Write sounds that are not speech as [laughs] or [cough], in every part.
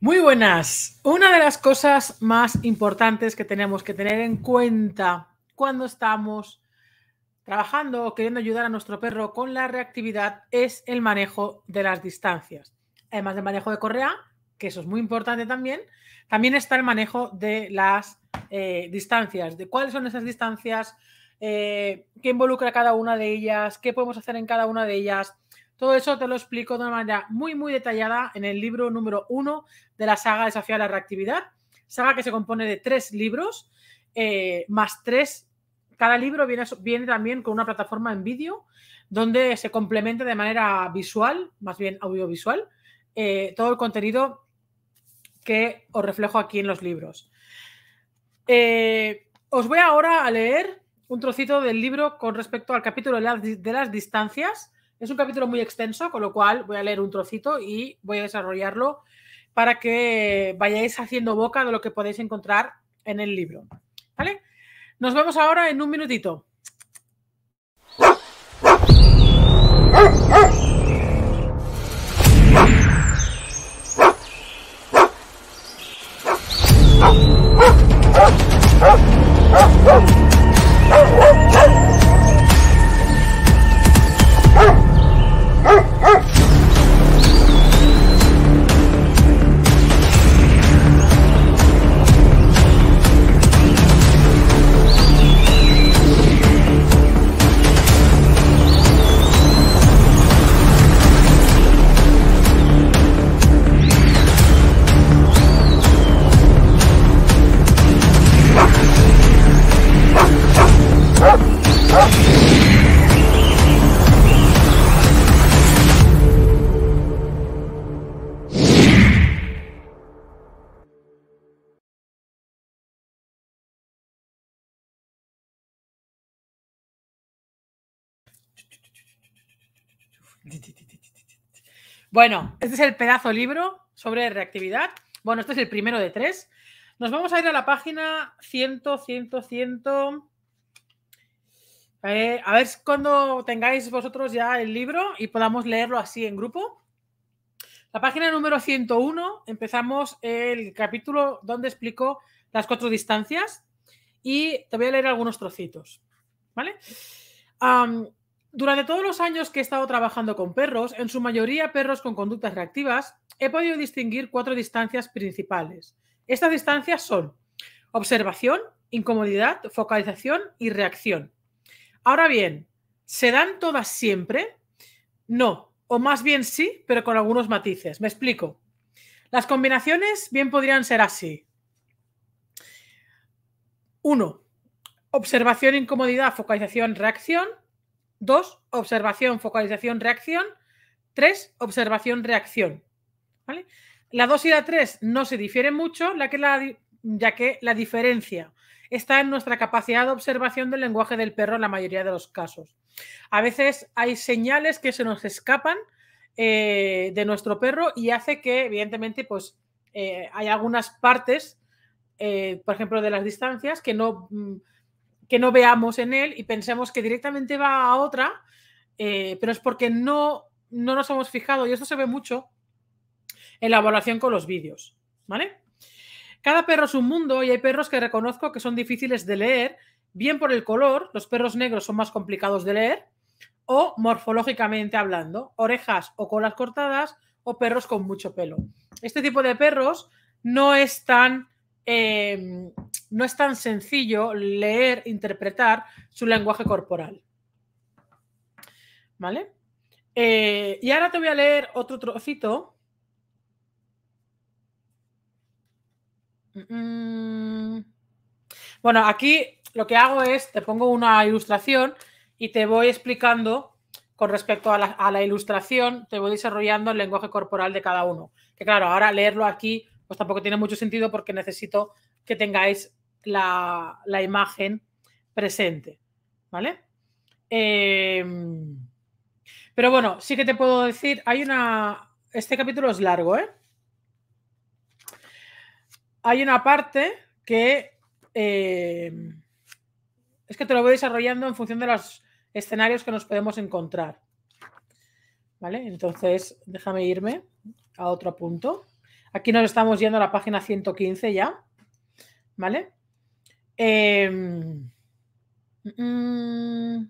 Muy buenas. Una de las cosas más importantes que tenemos que tener en cuenta cuando estamos trabajando o queriendo ayudar a nuestro perro con la reactividad es el manejo de las distancias. Además del manejo de correa, que eso es muy importante también, también está el manejo de las eh, distancias, de cuáles son esas distancias, eh, qué involucra cada una de ellas, qué podemos hacer en cada una de ellas, todo eso te lo explico de una manera muy, muy detallada en el libro número uno de la saga Desafía a la Reactividad, saga que se compone de tres libros, eh, más tres, cada libro viene, también con una plataforma en vídeo donde se complementa de manera visual, más bien audiovisual, eh, todo el contenido que os reflejo aquí en los libros. Eh, os voy ahora a leer un trocito del libro con respecto al capítulo de las distancias es un capítulo muy extenso, con lo cual voy a leer un trocito y voy a desarrollarlo para que vayáis haciendo boca de lo que podéis encontrar en el libro. ¿Vale? Nos vemos ahora en un minutito. Bueno, este es el pedazo libro sobre reactividad. Bueno, este es el primero de tres. Nos vamos a ir a la página 100, 100, 100. a ver cuando tengáis vosotros ya el libro y podamos leerlo así en grupo. La página número 101 empezamos el capítulo donde explico las cuatro distancias y te voy a leer algunos trocitos. ¿Vale? Durante todos los años que he estado trabajando con perros, en su mayoría perros con conductas reactivas, he podido distinguir cuatro distancias principales. Estas distancias son observación, incomodidad, focalización y reacción. Ahora bien, ¿se dan todas siempre? No, o más bien sí, pero con algunos matices. Me explico. Las combinaciones bien podrían ser así. 1. Observación, incomodidad, focalización, reacción. Dos, observación, focalización, reacción. Tres, observación, reacción. La 2 y la 3 no se difieren mucho, la que la, ya que la diferencia está en nuestra capacidad de observación del lenguaje del perro en la mayoría de los casos. A veces hay señales que se nos escapan eh, de nuestro perro y hace que, evidentemente, pues eh, hay algunas partes, eh, por ejemplo, de las distancias que no... Mm, que no veamos en él y pensemos que directamente va a otra, eh, pero es porque no, no nos hemos fijado, y eso se ve mucho en la evaluación con los vídeos, ¿vale? Cada perro es un mundo y hay perros que reconozco que son difíciles de leer, bien por el color, los perros negros son más complicados de leer, o morfológicamente hablando, orejas o colas cortadas o perros con mucho pelo. Este tipo de perros no están Em, no es tan sencillo leer, interpretar su lenguaje corporal. ¿Vale? Eh, y ahora te voy a leer otro trocito. Bueno, aquí lo que hago es, te pongo una ilustración y te voy explicando con respecto a la, ilustración, te voy desarrollando el lenguaje corporal de cada uno. Que claro, ahora leerlo aquí pues tampoco tiene mucho sentido porque necesito que tengáis la, imagen presente, ¿vale? Em, pero bueno, sí que te puedo decir, hay una, este capítulo es largo, ¿eh? Hay una parte que em, es que te lo voy desarrollando en función de los escenarios que nos podemos encontrar. ¿Vale? Entonces, déjame irme a otro punto. Aquí nos estamos yendo a la página 115 ya. ¿Vale? Em, mm,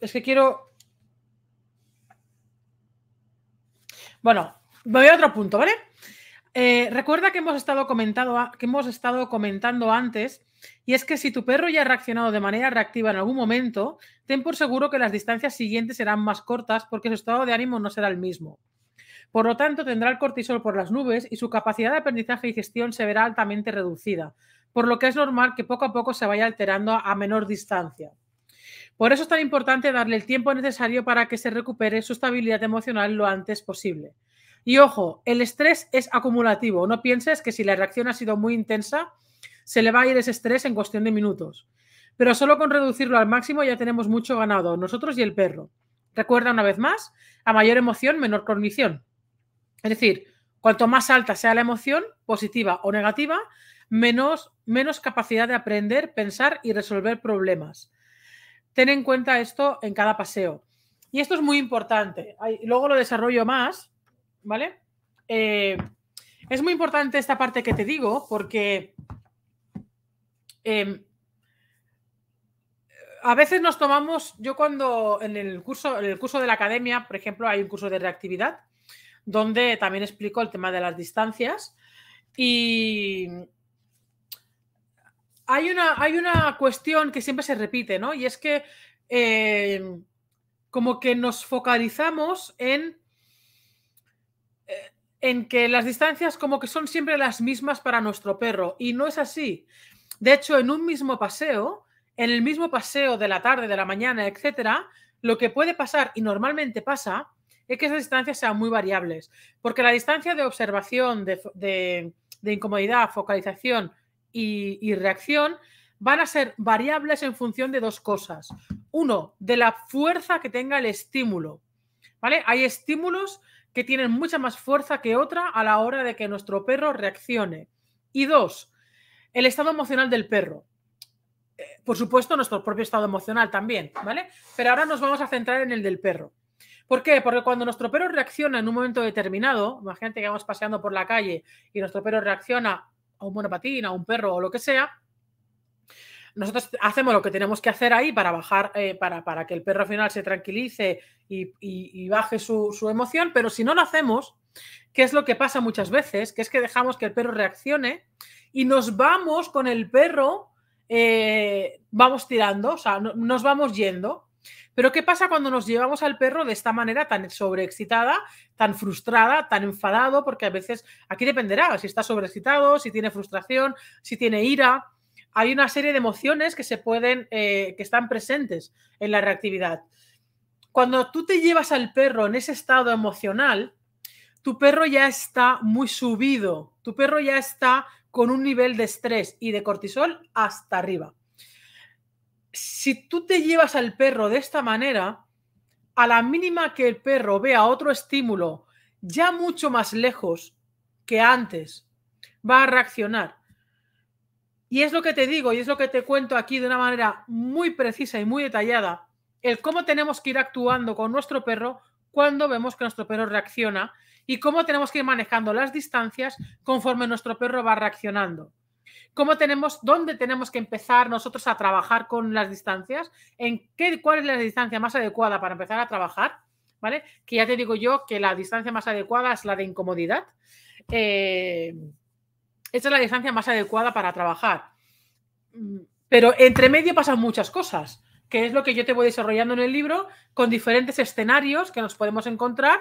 es que quiero... Bueno, voy a otro punto, ¿vale? Eh, recuerda que hemos, estado comentado, que hemos estado comentando antes y es que si tu perro ya ha reaccionado de manera reactiva en algún momento, ten por seguro que las distancias siguientes serán más cortas porque su estado de ánimo no será el mismo. Por lo tanto, tendrá el cortisol por las nubes y su capacidad de aprendizaje y gestión se verá altamente reducida, por lo que es normal que poco a poco se vaya alterando a menor distancia. Por eso es tan importante darle el tiempo necesario para que se recupere su estabilidad emocional lo antes posible. Y ojo, el estrés es acumulativo. No pienses que si la reacción ha sido muy intensa, se le va a ir ese estrés en cuestión de minutos. Pero solo con reducirlo al máximo ya tenemos mucho ganado, nosotros y el perro. Recuerda una vez más, a mayor emoción, menor cognición. Es decir, cuanto más alta sea la emoción, positiva o negativa, menos, menos capacidad de aprender, pensar y resolver problemas. Ten en cuenta esto en cada paseo. Y esto es muy importante. Luego lo desarrollo más, ¿vale? Eh, es muy importante esta parte que te digo porque Em, a veces nos tomamos, yo cuando en el curso, en el curso de la academia, por ejemplo, hay un curso de reactividad, donde también explico el tema de las distancias. Y hay una, hay una cuestión que siempre se repite, Y es que em, como que nos focalizamos en, eh, en que las distancias como que son siempre las mismas para nuestro perro. Y no es así. De hecho, en un mismo paseo, en el mismo paseo de la tarde, de la mañana, etcétera, lo que puede pasar y normalmente pasa es que esas distancias sean muy variables, porque la distancia de observación, de, incomodidad, focalización y, reacción van a ser variables en función de dos cosas. Uno, de la fuerza que tenga el estímulo. ¿Vale? Hay estímulos que tienen mucha más fuerza que otra a la hora de que nuestro perro reaccione. Y dos, el estado emocional del perro. Eh, por supuesto, nuestro propio estado emocional también, ¿vale? Pero ahora nos vamos a centrar en el del perro. ¿Por qué? Porque cuando nuestro perro reacciona en un momento determinado, imagínate que vamos paseando por la calle y nuestro perro reacciona a un monopatín, a un perro o lo que sea, nosotros hacemos lo que tenemos que hacer ahí para bajar, eh, para, que el perro al final se tranquilice y, baje su, su, emoción, pero si no lo hacemos, ¿Qué es lo que pasa muchas veces? Que es que dejamos que el perro reaccione y nos vamos con el perro, eh, vamos tirando, o sea, nos vamos yendo. Pero ¿qué pasa cuando nos llevamos al perro de esta manera tan sobreexcitada, tan frustrada, tan enfadado? Porque a veces aquí dependerá si está sobreexcitado, si tiene frustración, si tiene ira. Hay una serie de emociones que se pueden, eh, que están presentes en la reactividad. Cuando tú te llevas al perro en ese estado emocional, tu perro ya está muy subido, tu perro ya está con un nivel de estrés y de cortisol hasta arriba. Si tú te llevas al perro de esta manera, a la mínima que el perro vea otro estímulo ya mucho más lejos que antes, va a reaccionar. Y es lo que te digo y es lo que te cuento aquí de una manera muy precisa y muy detallada, el cómo tenemos que ir actuando con nuestro perro cuando vemos que nuestro perro reacciona y cómo tenemos que ir manejando las distancias conforme nuestro perro va reaccionando. ¿Cómo tenemos, dónde tenemos que empezar nosotros a trabajar con las distancias? ¿En qué, cuál es la distancia más adecuada para empezar a trabajar? ¿Vale? Que ya te digo yo que la distancia más adecuada es la de incomodidad. Eh, esta es la distancia más adecuada para trabajar. Pero entre medio pasan muchas cosas, que es lo que yo te voy desarrollando en el libro con diferentes escenarios que nos podemos encontrar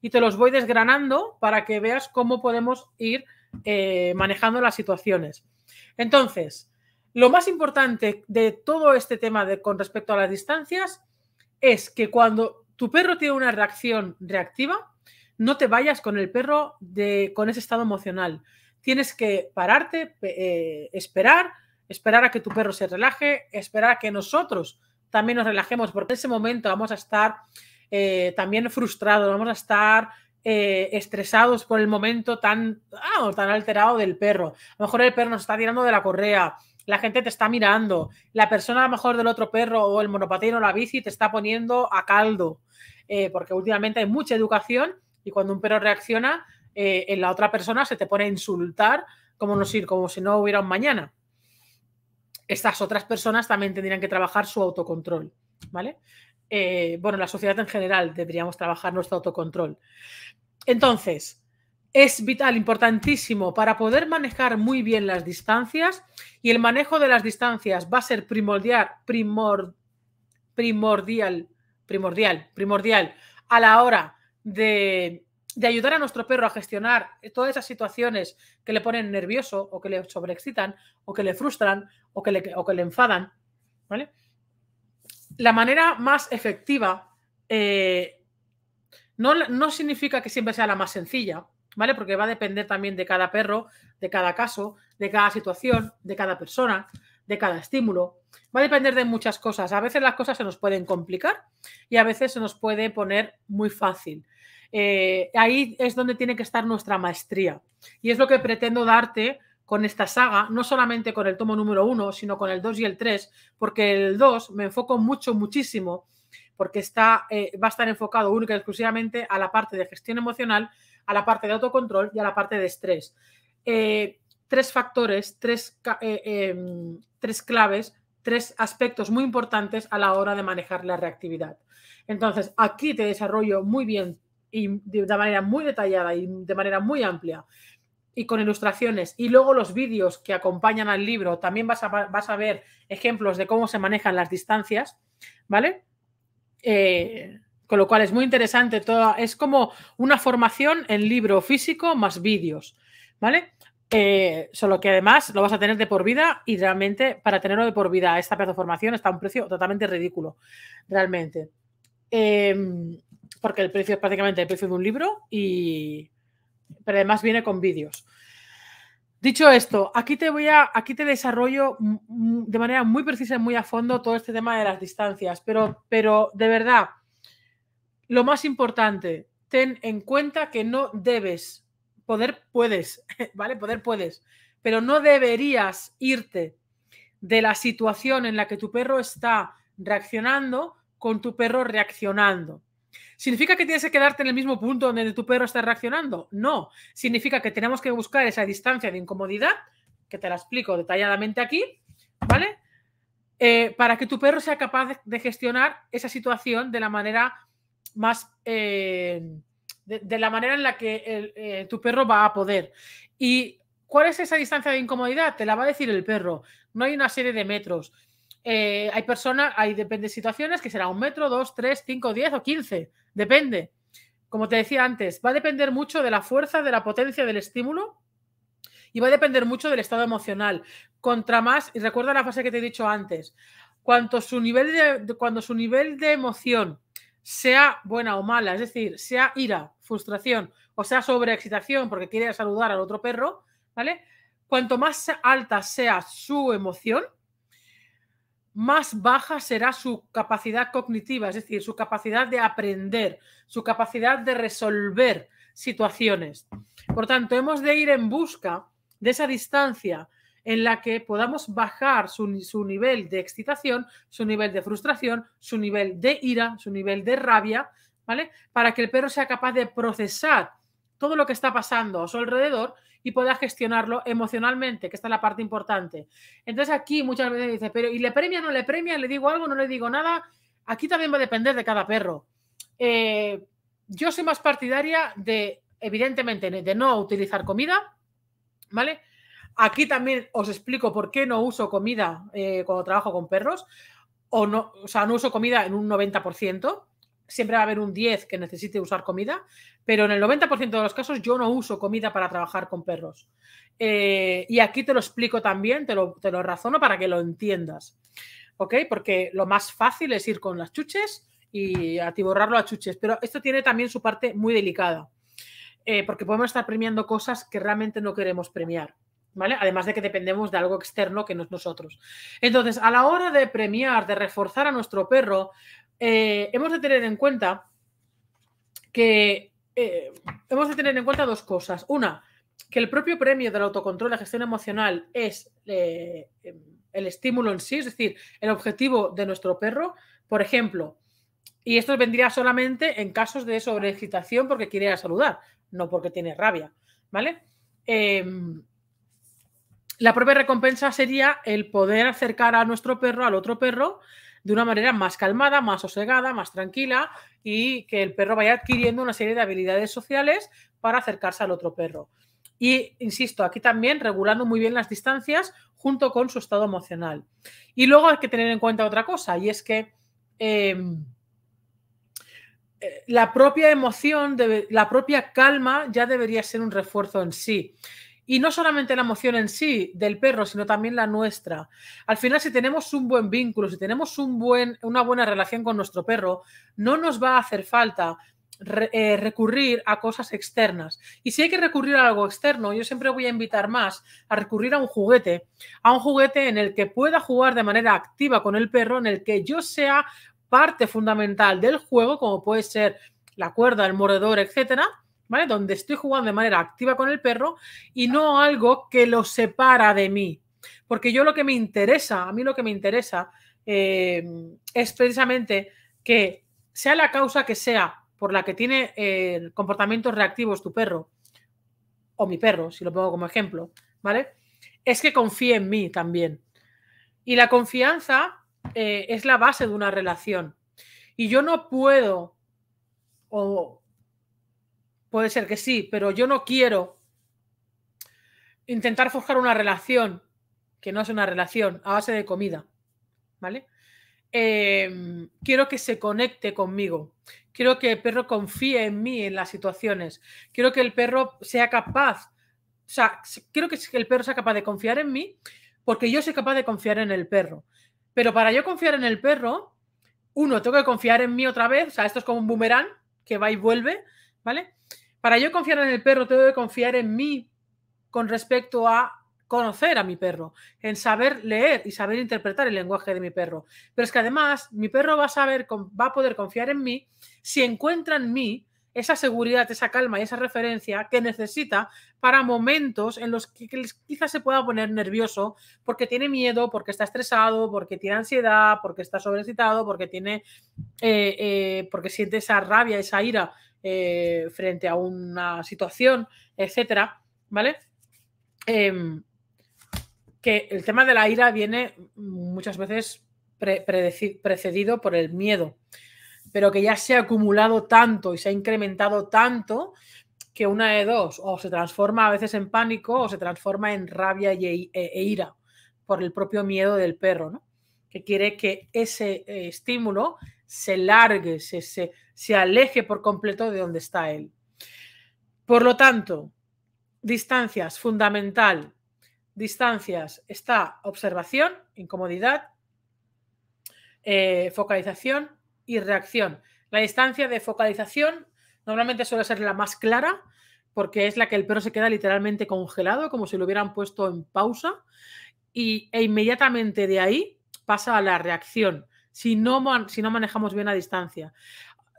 y te los voy desgranando para que veas cómo podemos ir eh, manejando las situaciones. Entonces, lo más importante de todo este tema de, con respecto a las distancias es que cuando tu perro tiene una reacción reactiva, no te vayas con el perro de, con ese estado emocional. Tienes que pararte, eh, esperar, esperar a que tu perro se relaje, esperar a que nosotros también nos relajemos, porque en ese momento vamos a estar eh, también frustrados, vamos a estar eh, estresados por el momento tan, tan alterado del perro. A lo mejor el perro nos está tirando de la correa, la gente te está mirando, la persona a lo mejor del otro perro o el monopatín o la bici te está poniendo a caldo, eh, porque últimamente hay mucha educación y cuando un perro reacciona, en la otra persona se te pone a insultar como, no, como si no hubiera un mañana. Estas otras personas también tendrían que trabajar su autocontrol, ¿vale? Eh, bueno, la sociedad en general deberíamos trabajar nuestro autocontrol. Entonces, es vital, importantísimo para poder manejar muy bien las distancias y el manejo de las distancias va a ser primordial, primordial, primordial, primordial a la hora de, ayudar a nuestro perro a gestionar todas esas situaciones que le ponen nervioso o que le sobreexcitan o que le frustran o que le, o que le enfadan. ¿Vale? la manera más efectiva eh, no, no, significa que siempre sea la más sencilla, ¿vale? Porque va a depender también de cada perro, de cada caso, de cada situación, de cada persona, de cada estímulo. Va a depender de muchas cosas. A veces las cosas se nos pueden complicar y a veces se nos puede poner muy fácil. Eh, ahí es donde tiene que estar nuestra maestría. Y es lo que pretendo darte con esta saga, no solamente con el tomo número uno sino con el 2 y el 3, porque el 2 me enfoco mucho, muchísimo, porque está, eh, va a estar enfocado única y exclusivamente a la parte de gestión emocional, a la parte de autocontrol y a la parte de estrés. Eh, tres factores, tres, eh, em, tres claves, tres aspectos muy importantes a la hora de manejar la reactividad. Entonces, aquí te desarrollo muy bien y de manera muy detallada y de manera muy amplia y con ilustraciones y luego los vídeos que acompañan al libro, también vas a, vas a ver ejemplos de cómo se manejan las distancias, ¿vale? Eh, con lo cual es muy interesante, es como una formación en libro físico más vídeos, ¿vale? Eh, solo que además lo vas a tener de por vida y realmente para tenerlo de por vida esta plataforma formación está a un precio totalmente ridículo, realmente. Eh, porque el precio es prácticamente el precio de un libro y, pero además viene con vídeos. Dicho esto, aquí te voy a, aquí te desarrollo de manera muy precisa y muy a fondo todo este tema de las distancias, pero, pero de verdad, lo más importante, ten en cuenta que no debes, poder puedes, [laughs] ¿vale? Poder puedes, pero no deberías irte de la situación en la que tu perro está reaccionando con tu perro reaccionando. ¿Significa que tienes que quedarte en el mismo punto donde tu perro está reaccionando? No. Significa que tenemos que buscar esa distancia de incomodidad, que te la explico detalladamente aquí, ¿vale? Eh, para que tu perro sea capaz de, gestionar esa situación de la manera más. Eh, de, la manera en la que eh, tu perro va a poder. ¿Y cuál es esa distancia de incomodidad? Te la va a decir el perro. No hay una serie de metros. Eh, hay personas, hay depende de situaciones que será un metro, dos, tres, cinco, diez o quince, depende. Como te decía antes, va a depender mucho de la fuerza, de la potencia del estímulo y va a depender mucho del estado emocional. Contra más, y recuerda la frase que te he dicho antes, cuanto su nivel de, cuando su nivel de emoción sea buena o mala, es decir, sea ira, frustración o sea sobreexcitación porque quiere saludar al otro perro, ¿vale? Cuanto más alta sea su emoción, más baja será su capacidad cognitiva, es decir, su capacidad de aprender, su capacidad de resolver situaciones. Por tanto, hemos de ir en busca de esa distancia en la que podamos bajar su, nivel de excitación, su nivel de frustración, su nivel de ira, su nivel de rabia, ¿vale? Para que el perro sea capaz de procesar todo lo que está pasando a su alrededor y pueda gestionarlo emocionalmente, que esta es la parte importante. Entonces aquí muchas veces dice, pero ¿y le premia, o no le premia? ¿Le digo algo, no le digo nada? Aquí también va a depender de cada perro. Eh, yo soy más partidaria de, evidentemente, de no utilizar comida, ¿vale? Aquí también os explico por qué no uso comida eh, cuando trabajo con perros, o, no, o sea, no uso comida en un 90% siempre va a haber un 10 que necesite usar comida, pero en el 90% de los casos yo no uso comida para trabajar con perros. Eh, y aquí te lo explico también, te lo, razono para que lo entiendas. ¿Ok? Porque lo más fácil es ir con las chuches y atiborrarlo a chuches, pero esto tiene también su parte muy delicada, eh, porque podemos estar premiando cosas que realmente no queremos premiar. Además de que dependemos de algo externo que no es nosotros. Entonces, a la hora de premiar, de reforzar a nuestro perro, eh, hemos de tener en cuenta que eh, hemos de tener en cuenta dos cosas. Una, que el propio premio del autocontrol, la gestión emocional, es eh, el estímulo en sí, es decir, el objetivo de nuestro perro. Por ejemplo, y esto vendría solamente en casos de sobreexcitación porque quiere saludar, no porque tiene rabia, ¿vale? Em, la propia recompensa sería el poder acercar a nuestro perro al otro perro de una manera más calmada, más sosegada, más tranquila y que el perro vaya adquiriendo una serie de habilidades sociales para acercarse al otro perro. Y, insisto, aquí también regulando muy bien las distancias junto con su estado emocional. Y luego hay que tener en cuenta otra cosa y es que em, eh, la propia emoción, la propia calma ya debería ser un refuerzo en sí. Y no solamente la emoción en sí del perro, sino también la nuestra. Al final, si tenemos un buen vínculo, si tenemos un buen, una buena relación con nuestro perro, no nos va a hacer falta eh, recurrir a cosas externas. Y si hay que recurrir a algo externo, yo siempre voy a invitar más a recurrir a un juguete, a un juguete en el que pueda jugar de manera activa con el perro, en el que yo sea parte fundamental del juego, como puede ser la cuerda, el mordedor, etcétera, ¿vale? Donde estoy jugando de manera activa con el perro y no algo que lo separa de mí. Porque yo lo que me interesa, a mí lo que me interesa eh, es precisamente que sea la causa que sea por la que tiene eh, comportamientos reactivos tu perro, o mi perro, si lo pongo como ejemplo, ¿vale? Es que confíe en mí también. Y la confianza eh, es la base de una relación. Y yo no puedo Puede ser que sí, pero yo no quiero intentar forjar una relación que no es una relación a base de comida, ¿vale? Em, quiero que se conecte conmigo, quiero que el perro confíe en mí en las situaciones, quiero que el perro sea capaz, o sea, quiero que el perro sea capaz de confiar en mí porque yo soy capaz de confiar en el perro. Pero para yo confiar en el perro, uno, tengo que confiar en mí otra vez, o sea, esto es como un boomerang que va y vuelve, ¿vale? Para yo confiar en el perro, tengo que confiar en mí con respecto a conocer a mi perro, en saber leer y saber interpretar el lenguaje de mi perro. Pero es que además mi perro va a saber, va a poder confiar en mí si encuentra en mí esa seguridad, esa calma y esa referencia que necesita para momentos en los que quizás se pueda poner nervioso porque tiene miedo, porque está estresado, porque tiene ansiedad, porque está sobrecitado, porque tiene, eh, eh, porque siente esa rabia, esa ira eh, frente a una situación, etcétera, ¿vale? Em, que el tema de la ira viene muchas veces precedido por el miedo, pero que ya se ha acumulado tanto y se ha incrementado tanto que una de dos, o se transforma a veces en pánico o se transforma en rabia e-, e, ira por el propio miedo del perro, ¿no? que quiere que ese eh, estímulo se largue, se, aleje por completo de donde está él. Por lo tanto, distancias, fundamental. Distancias está observación, incomodidad, eh, focalización y reacción. La distancia de focalización normalmente suele ser la más clara porque es la que el perro se queda literalmente congelado, como si lo hubieran puesto en pausa, e inmediatamente de ahí pasa a la reacción, si no, si no manejamos bien a distancia.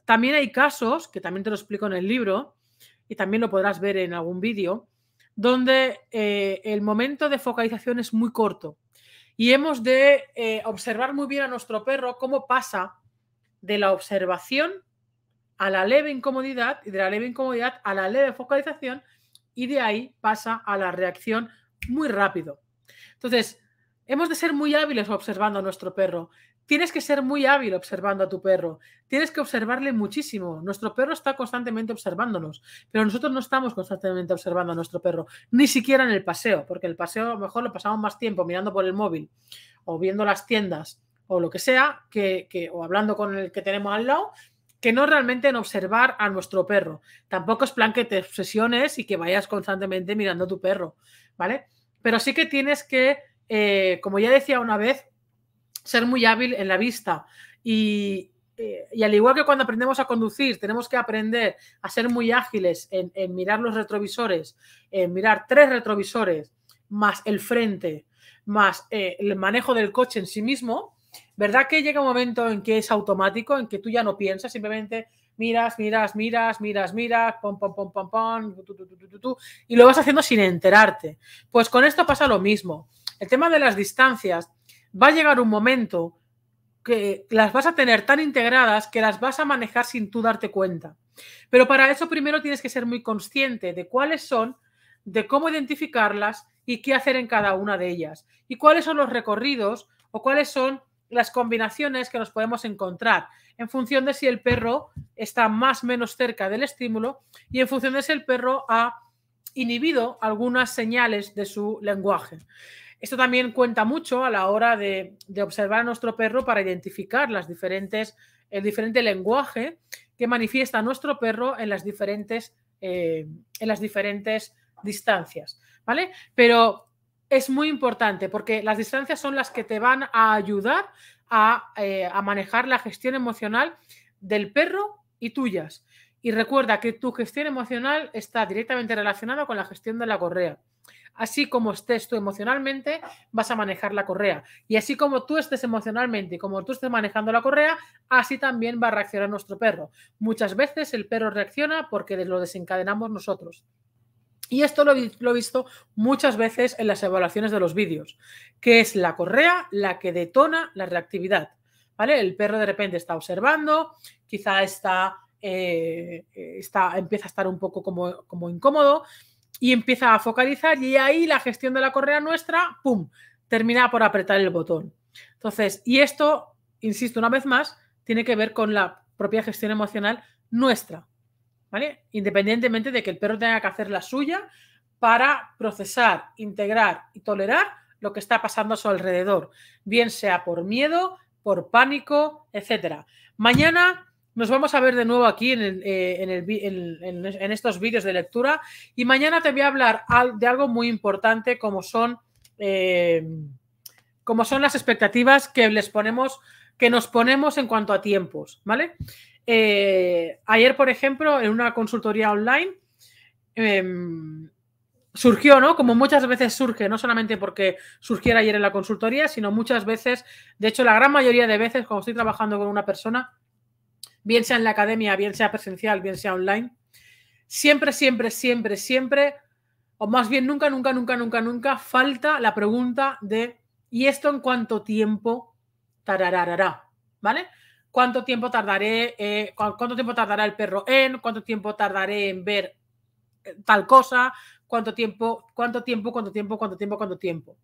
También hay casos, que también te lo explico en el libro, y también lo podrás ver en algún vídeo, donde eh, el momento de focalización es muy corto y hemos de eh, observar muy bien a nuestro perro cómo pasa de la observación a la leve incomodidad y de la leve incomodidad a la leve focalización y de ahí pasa a la reacción muy rápido. Entonces, hemos de ser muy hábiles observando a nuestro perro. Tienes que ser muy hábil observando a tu perro. Tienes que observarle muchísimo. Nuestro perro está constantemente observándonos, pero nosotros no estamos constantemente observando a nuestro perro, ni siquiera en el paseo, porque el paseo a lo mejor lo pasamos más tiempo mirando por el móvil o viendo las tiendas o lo que sea, que, o hablando con el que tenemos al lado, que no realmente en observar a nuestro perro. Tampoco es plan que te obsesiones y que vayas constantemente mirando a tu perro, ¿vale? Pero sí que tienes que, eh, como ya decía una vez, ser muy hábil en la vista eh, y, al igual que cuando aprendemos a conducir, tenemos que aprender a ser muy ágiles en, mirar los retrovisores, en mirar tres retrovisores, más el frente, más eh, el manejo del coche en sí mismo, ¿verdad que llega un momento en que es automático, en que tú ya no piensas, simplemente miras, miras, miras, miras, miras, pom, pom, pom, pom, pom, y lo vas haciendo sin enterarte? Pues con esto pasa lo mismo. El tema de las distancias va a llegar un momento que las vas a tener tan integradas que las vas a manejar sin tú darte cuenta. Pero para eso primero tienes que ser muy consciente de cuáles son, de cómo identificarlas y qué hacer en cada una de ellas. Y cuáles son los recorridos o cuáles son las combinaciones que nos podemos encontrar en función de si el perro está más o menos cerca del estímulo y en función de si el perro ha inhibido algunas señales de su lenguaje. Esto también cuenta mucho a la hora de, observar a nuestro perro para identificar el diferente lenguaje que manifiesta nuestro perro eh, en las diferentes, distancias. ¿vale? Pero es muy importante porque las distancias son las que te van a ayudar eh, a manejar la gestión emocional del perro y tuyas. Y recuerda que tu gestión emocional está directamente relacionada con la gestión de la correa. Así como estés tú emocionalmente, vas a manejar la correa. Y así como tú estés emocionalmente y como tú estés manejando la correa, así también va a reaccionar nuestro perro. Muchas veces el perro reacciona porque lo desencadenamos nosotros. Y esto lo, he visto muchas veces en las evaluaciones de los vídeos, que es la correa la que detona la reactividad. ¿vale? El perro de repente está observando, quizá está, eh, eh, está empieza a estar un poco como, como incómodo, y empieza a focalizar y ahí la gestión de la correa nuestra, ¡pum!, termina por apretar el botón. Entonces, y esto, insisto una vez más, tiene que ver con la propia gestión emocional nuestra, ¿vale? Independientemente de que el perro tenga que hacer la suya para procesar, integrar y tolerar lo que está pasando a su alrededor, bien sea por miedo, por pánico, etcétera. Mañana nos vamos a ver de nuevo aquí eh, en, estos vídeos de lectura y mañana te voy a hablar de algo muy importante como son, eh, como son las expectativas que les ponemos, que nos ponemos en cuanto a tiempos, ¿vale? Eh, ayer, por ejemplo, en una consultoría online em, surgió, ¿no? Como muchas veces surge, no solamente porque surgiera ayer en la consultoría, sino muchas veces, de hecho, la gran mayoría de veces cuando estoy trabajando con una persona, bien sea en la academia, bien sea presencial, bien sea online, siempre, siempre, siempre, siempre, o más bien nunca, nunca, nunca, nunca, nunca, falta la pregunta de ¿y esto en cuánto tiempo tarararará? ¿Vale? ¿Cuánto tiempo tardaré? Eh, ¿Cuánto tiempo tardará el perro en? ¿Cuánto tiempo tardaré en ver eh, tal cosa? ¿Cuánto tiempo? ¿Cuánto tiempo? ¿Cuánto tiempo? ¿Cuánto tiempo? ¿Cuánto tiempo?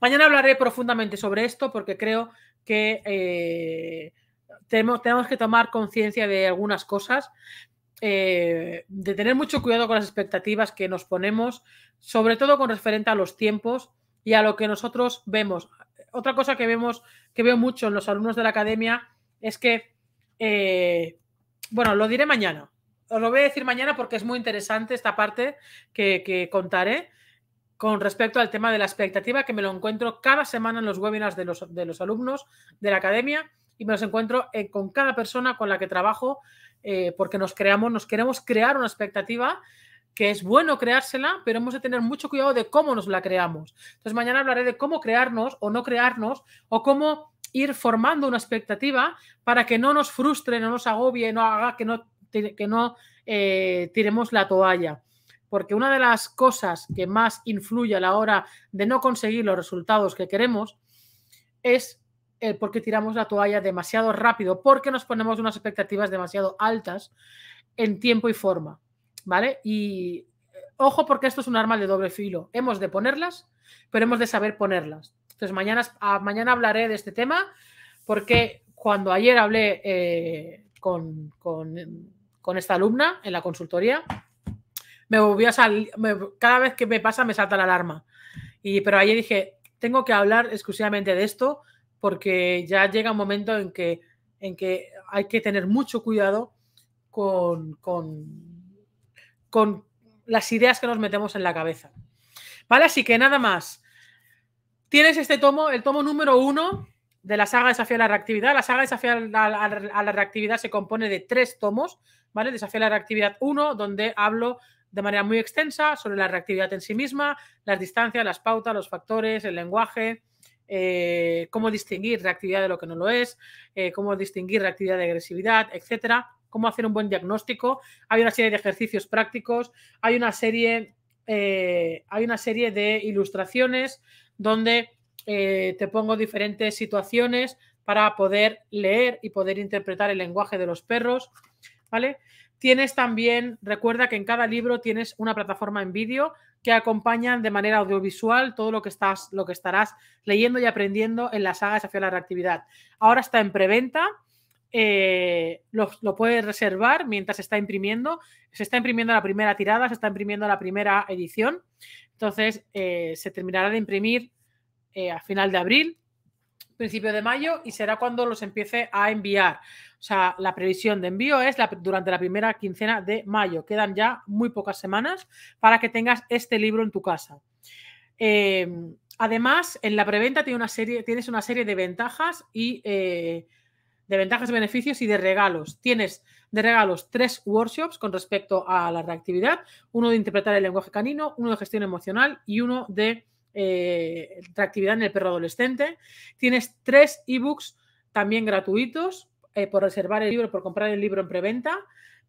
Mañana hablaré profundamente sobre esto porque creo que eh, tenemos, que tomar conciencia de algunas cosas, eh, de tener mucho cuidado con las expectativas que nos ponemos, sobre todo con referente a los tiempos y a lo que nosotros vemos. Otra cosa que vemos, que veo mucho en los alumnos de la academia, es que, eh, bueno, lo diré mañana. Os lo voy a decir mañana porque es muy interesante esta parte que, que contaré con respecto al tema de la expectativa, que me lo encuentro cada semana en los webinars de los, de los alumnos de la academia y me los encuentro eh, con cada persona con la que trabajo eh, porque nos creamos, nos queremos crear una expectativa que es bueno creársela, pero hemos de tener mucho cuidado de cómo nos la creamos. Entonces mañana hablaré de cómo crearnos o no crearnos o cómo ir formando una expectativa para que no nos frustre, no nos agobie, no haga que no, que no eh, tiremos la toalla. Porque una de las cosas que más influye a la hora de no conseguir los resultados que queremos es porque por qué tiramos la toalla demasiado rápido, porque nos ponemos unas expectativas demasiado altas en tiempo y forma, ¿vale? Y eh, ojo porque esto es un arma de doble filo. Hemos de ponerlas, pero hemos de saber ponerlas. Entonces, mañana, ah, mañana hablaré de este tema, porque cuando ayer hablé eh, con, con, esta alumna en la consultoría, me volvió a cada vez que me pasa me salta la alarma. Y, pero ayer dije, tengo que hablar exclusivamente de esto porque ya llega un momento en que, en que hay que tener mucho cuidado con, con, las ideas que nos metemos en la cabeza. ¿Vale? Así que nada más. Tienes este tomo, el tomo número uno de la saga Desafío a la Reactividad. La saga Desafío a la, Reactividad se compone de tres tomos, ¿vale? Desafío a la Reactividad 1, donde hablo de manera muy extensa sobre la reactividad en sí misma, las distancias, las pautas, los factores, el lenguaje, eh, cómo distinguir reactividad de lo que no lo es, eh, cómo distinguir reactividad de agresividad, etcétera, cómo hacer un buen diagnóstico. Hay una serie de ejercicios prácticos, hay una serie, eh, hay una serie de ilustraciones donde te pongo diferentes situaciones para poder leer y poder interpretar el lenguaje de los perros, ¿vale? Tienes también, recuerda que en cada libro tienes una plataforma en vídeo que acompaña de manera audiovisual todo lo que, estás, lo que estarás leyendo y aprendiendo en la saga Desafío la Reactividad. Ahora está en preventa, eh, lo, puedes reservar mientras se está imprimiendo. Se está imprimiendo la primera tirada, se está imprimiendo la primera edición. Entonces, eh, se terminará de imprimir eh, a final de abril principio de mayo y será cuando los empiece a enviar. O sea, la previsión de envío es la, durante la primera quincena de mayo. Quedan ya muy pocas semanas para que tengas este libro en tu casa. Em, además, en la preventa tiene una serie, tienes una serie de ventajas y eh, de ventajas, beneficios y de regalos. Tienes de regalos tres workshops con respecto a la reactividad, uno de interpretar el lenguaje canino, uno de gestión emocional y uno de eh, Tractividad en el perro adolescente. Tienes tres ebooks también gratuitos eh, por reservar el libro, por comprar el libro en preventa,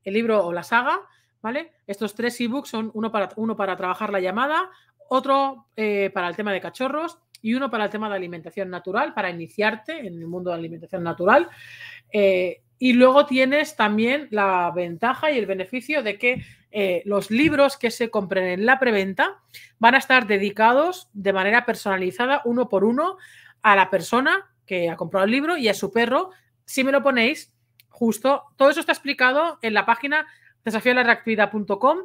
el libro o la saga. ¿Vale? Estos tres ebooks son uno para, uno para trabajar la llamada, otro eh, para el tema de cachorros y uno para el tema de alimentación natural, para iniciarte en el mundo de alimentación natural. Eh, y luego tienes también la ventaja y el beneficio de que eh, los libros que se compren en la preventa van a estar dedicados de manera personalizada, uno por uno, a la persona que ha comprado el libro y a su perro. Si me lo ponéis, justo, todo eso está explicado en la página desafiolarreactividad.com.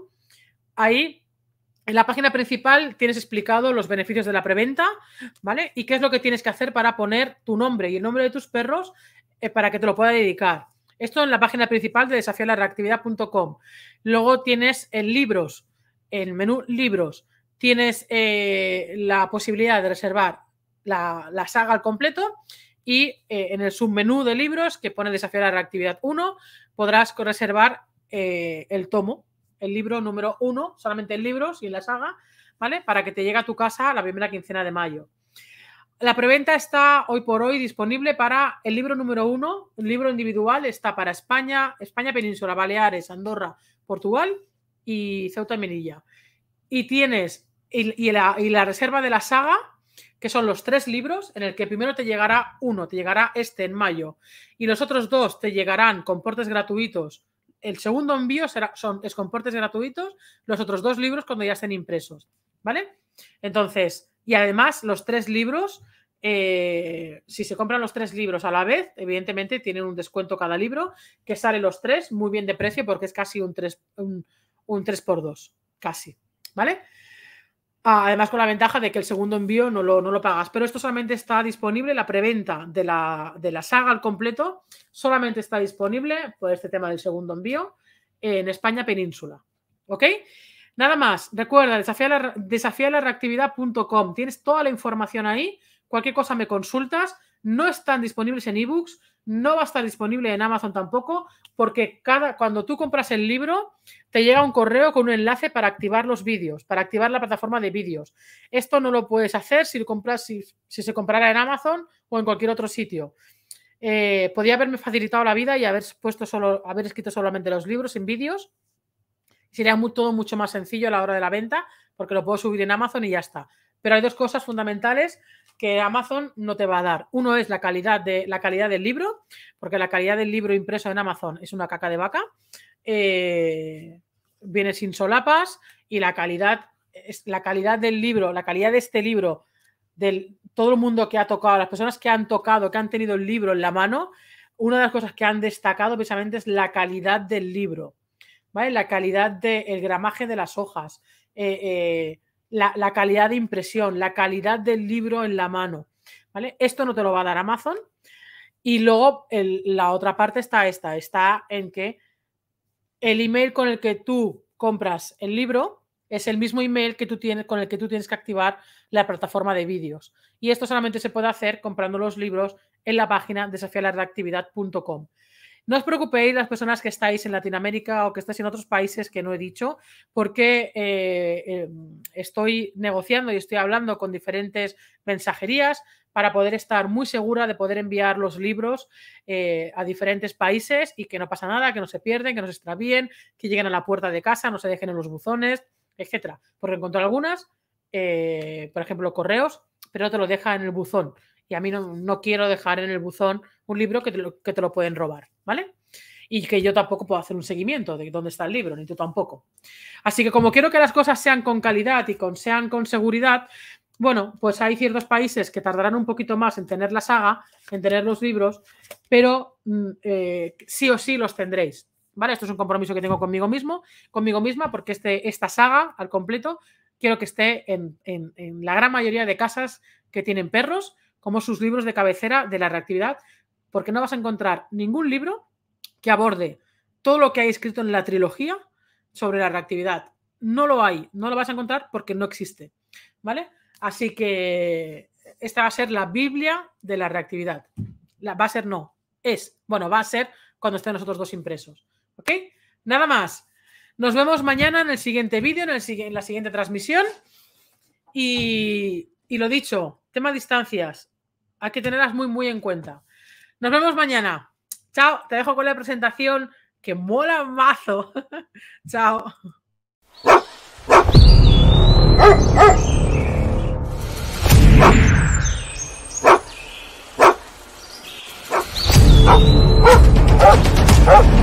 Ahí, en la página principal, tienes explicado los beneficios de la preventa, ¿vale? Y qué es lo que tienes que hacer para poner tu nombre y el nombre de tus perros eh, para que te lo pueda dedicar. Esto en la página principal de desafiarlareactividad.com. Luego tienes en eh, libros, en menú libros, tienes eh, la posibilidad de reservar la, saga al completo y en el submenú de libros que pone desafiar la reactividad 1 podrás reservar el tomo, el libro número 1, solamente en libros y en la saga, ¿vale? Para que te llegue a tu casa la primera quincena de mayo. La preventa está hoy por hoy disponible para el libro número uno, el libro individual, está para España, España Península, Baleares, Andorra, Portugal y Ceuta y Melilla. Y tienes y, la, reserva de la saga, que son los tres libros, en el que primero te llegará uno, te llegará este en mayo, y los otros dos te llegarán con portes gratuitos. El segundo envío será, son, es con portes gratuitos, los otros dos libros cuando ya estén impresos, ¿vale? Entonces, y además, los tres libros, eh, si se compran los tres libros a la vez, evidentemente tienen un descuento cada libro, que sale los tres muy bien de precio porque es casi un 3, un, x 2 casi. ¿Vale? Ah, además, con la ventaja de que el segundo envío no lo, pagas. Pero esto solamente está disponible, la preventa de la, de la, saga al completo solamente está disponible por este tema del segundo envío en España Península. ¿Ok? Nada más, recuerda, reactividad.com Tienes toda la información ahí. Cualquier cosa me consultas. No están disponibles en ebooks, no va a estar disponible en Amazon tampoco, porque cada, cuando tú compras el libro, te llega un correo con un enlace para activar los vídeos, para activar la plataforma de vídeos. Esto no lo puedes hacer si, compras, si, se comprara en Amazon o en cualquier otro sitio. Eh, Podría haberme facilitado la vida y haber puesto solo, haber escrito solamente los libros en vídeos Sería todo mucho más sencillo a la hora de la venta, porque lo puedo subir en Amazon y ya está. Pero hay dos cosas fundamentales que Amazon no te va a dar. Uno es la calidad, de, la calidad del libro, porque la calidad del libro impreso en Amazon es una caca de vaca. Eh, viene sin solapas y la calidad, la calidad del libro, la calidad de este libro, de todo el mundo que ha tocado, las personas que han tocado, que han tenido el libro en la mano, una de las cosas que han destacado precisamente es la calidad del libro. La calidad del gramaje de las hojas, eh, eh, la, calidad de impresión, la calidad del libro en la mano, ¿vale? Esto no te lo va a dar Amazon. Y luego la otra parte está esta, está en que el email con el que tú compras el libro es el mismo email que tú tienes, con el que tú tienes que activar la plataforma de vídeos. Y esto solamente se puede hacer comprando los libros en la página puntocom no os preocupéis las personas que estáis en Latinoamérica o que estáis en otros países que no he dicho, porque eh, em, estoy negociando y estoy hablando con diferentes mensajerías para poder estar muy segura de poder enviar los libros eh, a diferentes países y que no pasa nada, que no se pierden, que no se extravíen, que lleguen a la puerta de casa, no se dejen en los buzones, etcétera. Porque encontré algunas, eh, por ejemplo, correos, pero te lo deja en el buzón y a mí no, quiero dejar en el buzón un libro que te, lo, que te lo pueden robar, ¿vale? Y que yo tampoco puedo hacer un seguimiento de dónde está el libro, ni tú tampoco. Así que como quiero que las cosas sean con calidad y con, sean con seguridad, bueno, pues hay ciertos países que tardarán un poquito más en tener la saga, en tener los libros, pero mm, eh, sí o sí los tendréis. ¿Vale? Esto es un compromiso que tengo conmigo mismo, conmigo misma, porque este, esta saga al completo quiero que esté en la gran mayoría de casas que tienen perros, como sus libros de cabecera de la reactividad, porque no vas a encontrar ningún libro que aborde todo lo que hay escrito en la trilogía sobre la reactividad. No lo hay, no lo vas a encontrar porque no existe. ¿Vale? Así que esta va a ser la Biblia de la reactividad. La, va a ser no, es. Bueno, va a ser cuando estén nosotros dos impresos. ¿Ok? Nada más. Nos vemos mañana en el siguiente vídeo, en, en, la siguiente transmisión. Y, y lo dicho, tema distancias, hay que tenerlas muy, muy en cuenta. Nos vemos mañana. Chao, te dejo con la presentación que mola mazo. [laughs] Chao. [laughs]